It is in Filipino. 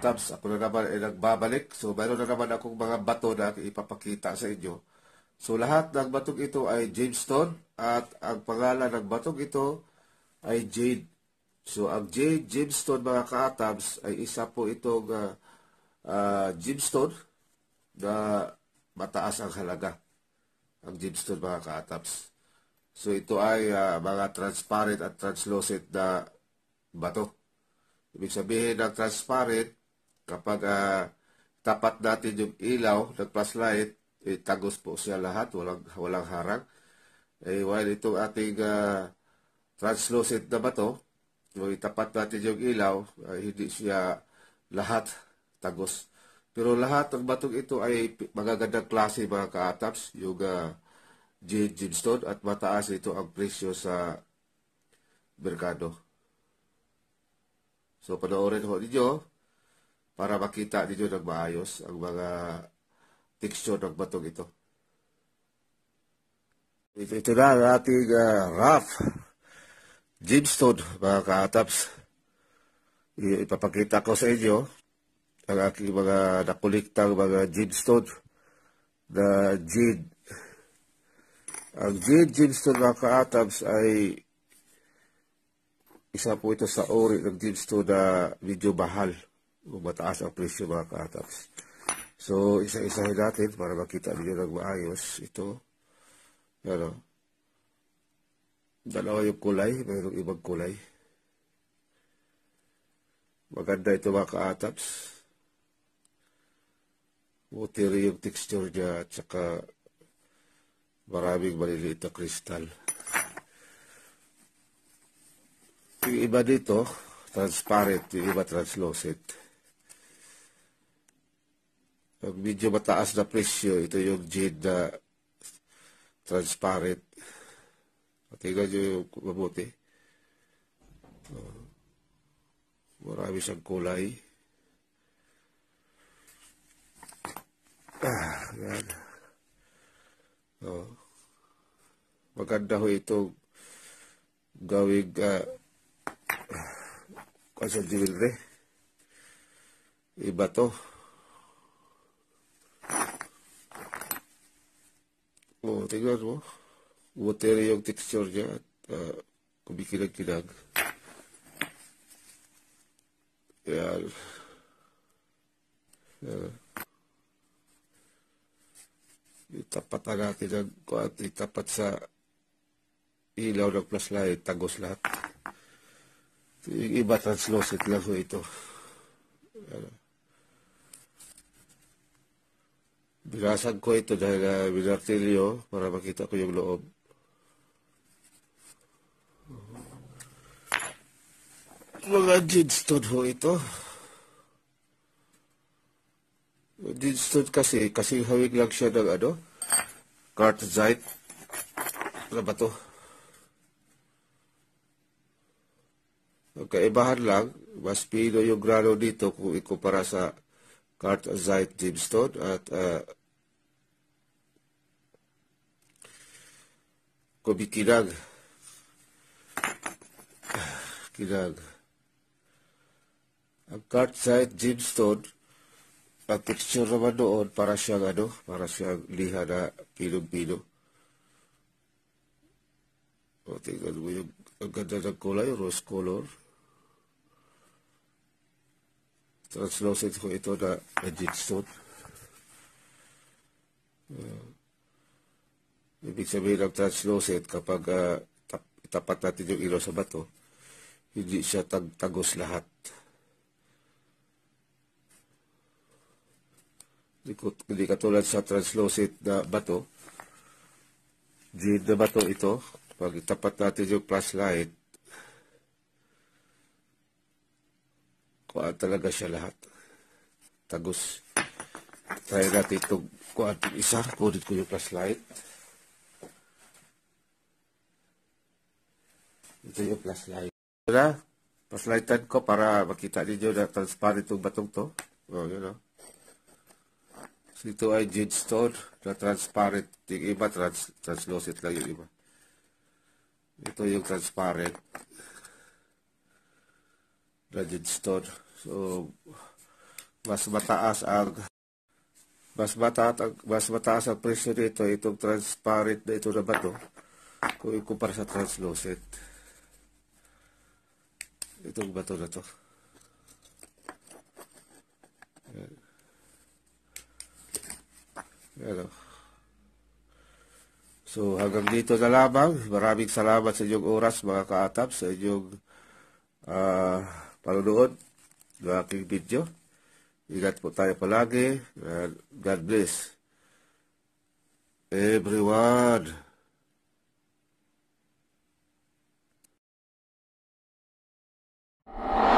mga tabs, ako na naman ay nagbabalik. So, mayroon na naman akong mga bato na ipapakita sa inyo. So, lahat ng batog ito ay gemstone at ang pangalan ng batog ito ay jade. So, ang jade gemstone mga ka-tabs ay isa po itong uh, ah, uh, ah, gemstone na mataas ang halaga. Ang gemstone mga ka-tabs. So, ito ay uh, mga transparent at translucent na bato. Ibig sabihin ng transparent Kapag uh, tapat natin yung ilaw, nag-flashlight, eh, tagos po siya lahat, walang, walang harang. Eh, while itong ating uh, translucent na bato, kung itapat natin yung ilaw, uh, hindi siya lahat tagos. Pero lahat ng batong ito ay magagandang klase mga kaataps, yung uh, gemstone at mataas ito ang presyo sa merkado. So panoorin ho ninyo para makita ninyo ng maayos ang mga texture ng batong ito. Ito, ito na ang ating uh, ah, rough gemstone mga kaataps. Ipapakita ko sa inyo ang aking mga nakuliktang mga gemstone na jade. Ang jade gemstone mga kaataps ay isa po ito sa ori ng gemstone na medyo mahal mataas ang presyo mga kataps. So, isa-isahin natin para makita ninyo ng maayos. Ito, ano, dalawa yung kulay, mayroong ibang kulay. Maganda ito mga kataps. Watery yung texture niya at saka maraming maliliit na kristal. Yung iba dito, transparent, yung iba translucent. Pag medyo mataas na presyo, ito yung jade na transparent. Tingnan nyo yung mabuti. Oh. Marami siyang kulay. Ah, yan. Oh. Maganda ho itong gawing uh, kasi jewelry. Iba to. Oh, tingnan mo. Umutero yung texture niya at uh, kumikilag-kilag. Yan. Yan. Itapat na natin ang kuat. Itapat sa ilaw ng flashlight. Tagos lahat. Yung iba translucent lang ito. Ano. Binasag ko ito dahil uh, binartilyo para makita ko yung loob. Mga jidstone ho ito. Jidstone kasi, kasi hawig lang siya ng ano, cartozite na bato. Ang kaibahan lang, mas pino yung grano dito kung ikumpara sa Kurt Zeit Dibstod at uh, Kobi Kidag. Kidag. Ang Kurt Zeit Dibstod pa-picture naman doon para siyang ano, para siyang liha na pinong-pino. O, tingnan mo yung ang ganda ng kulay, rose color. Translucent ko ito na edit stone. Uh, ibig sabihin ng translucent kapag uh, tap, tapat natin yung ilaw sa bato, hindi siya tag tagos lahat. Hindi, ko, katulad sa translucent na bato, gin na bato ito, pag tapat natin yung flashlight, kuha talaga siya lahat. Tagos. Try natin itong kuha isa. Kunit ko yung flashlight. Ito yung flashlight. Ito na. Flashlightan ko para makita ninyo na transparent itong batong to. oh, yun o. Oh. So, ito ay jade stone na transparent. Yung iba, trans translucent lang yung iba. Ito yung transparent redstone. So, mas mataas ang mas mataas ang, mas mataas ang presyo nito itong transparent na ito naman no kung ikumpara sa translucent itong bato na to yan so hanggang dito na lamang maraming salamat sa inyong oras mga kaatap sa inyong ah uh, Para doon, ng aking video. Ingat po tayo palagi. And God bless. Everyone. you